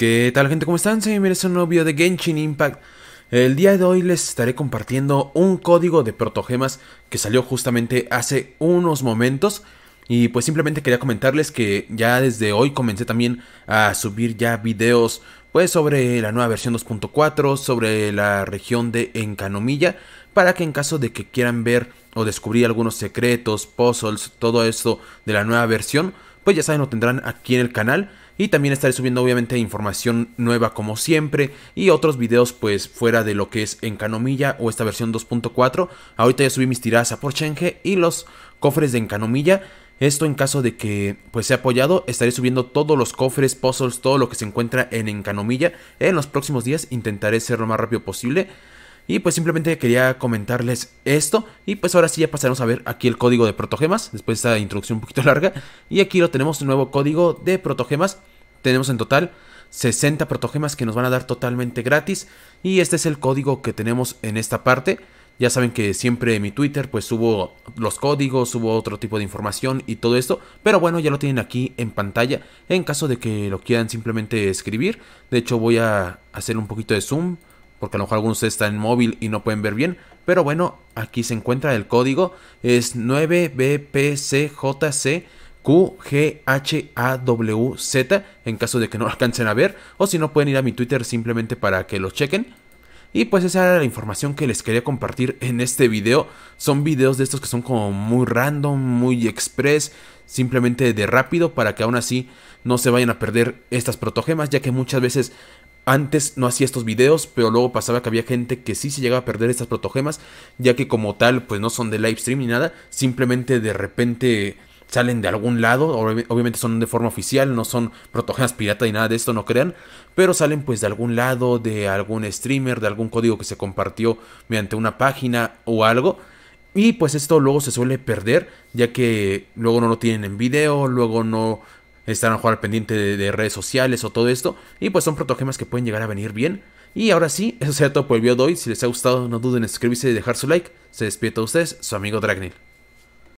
¿Qué tal gente? ¿Cómo están? Soy merece un nuevo video de Genshin Impact. El día de hoy les estaré compartiendo un código de protogemas que salió justamente hace unos momentos. Y pues simplemente quería comentarles que ya desde hoy comencé también a subir ya videos pues sobre la nueva versión 2.4, sobre la región de Encanomilla, para que en caso de que quieran ver o descubrir algunos secretos, puzzles, todo esto de la nueva versión, pues ya saben lo tendrán aquí en el canal y también estaré subiendo obviamente información nueva como siempre y otros videos pues fuera de lo que es Encanomilla o esta versión 2.4. Ahorita ya subí mis tiradas a Porchenge y los cofres de Encanomilla. Esto en caso de que pues sea apoyado, estaré subiendo todos los cofres, puzzles, todo lo que se encuentra en Encanomilla. En los próximos días intentaré ser lo más rápido posible. Y pues simplemente quería comentarles esto. Y pues ahora sí ya pasaremos a ver aquí el código de protogemas. Después de esta introducción un poquito larga. Y aquí lo tenemos, un nuevo código de protogemas. Tenemos en total 60 protogemas que nos van a dar totalmente gratis y este es el código que tenemos en esta parte. Ya saben que siempre en mi Twitter pues subo los códigos, subo otro tipo de información y todo esto. Pero bueno, ya lo tienen aquí en pantalla en caso de que lo quieran simplemente escribir. De hecho voy a hacer un poquito de zoom porque a lo mejor algunos están en móvil y no pueden ver bien. Pero bueno, aquí se encuentra el código. Es 9BPCJC QGHAWZ en caso de que no alcancen a ver o si no pueden ir a mi Twitter simplemente para que lo chequen. Y pues esa era la información que les quería compartir en este video. Son videos de estos que son como muy random, muy express, simplemente de rápido para que aún así no se vayan a perder estas protogemas ya que muchas veces antes no hacía estos videos, pero luego pasaba que había gente que sí se llegaba a perder estas protogemas, ya que como tal, pues no son de live stream ni nada, simplemente de repente salen de algún lado, obviamente son de forma oficial, no son protogenas pirata y nada de esto, no crean, pero salen pues de algún lado, de algún streamer, de algún código que se compartió mediante una página o algo. Y pues esto luego se suele perder, ya que luego no lo tienen en video, luego no están a jugar pendiente de, redes sociales o todo esto. Y pues son protogemas que pueden llegar a venir bien. Y ahora sí, eso sería todo por el video de hoy. Si les ha gustado, no duden en suscribirse y dejar su like. Se despide a ustedes, su amigo Dragnil.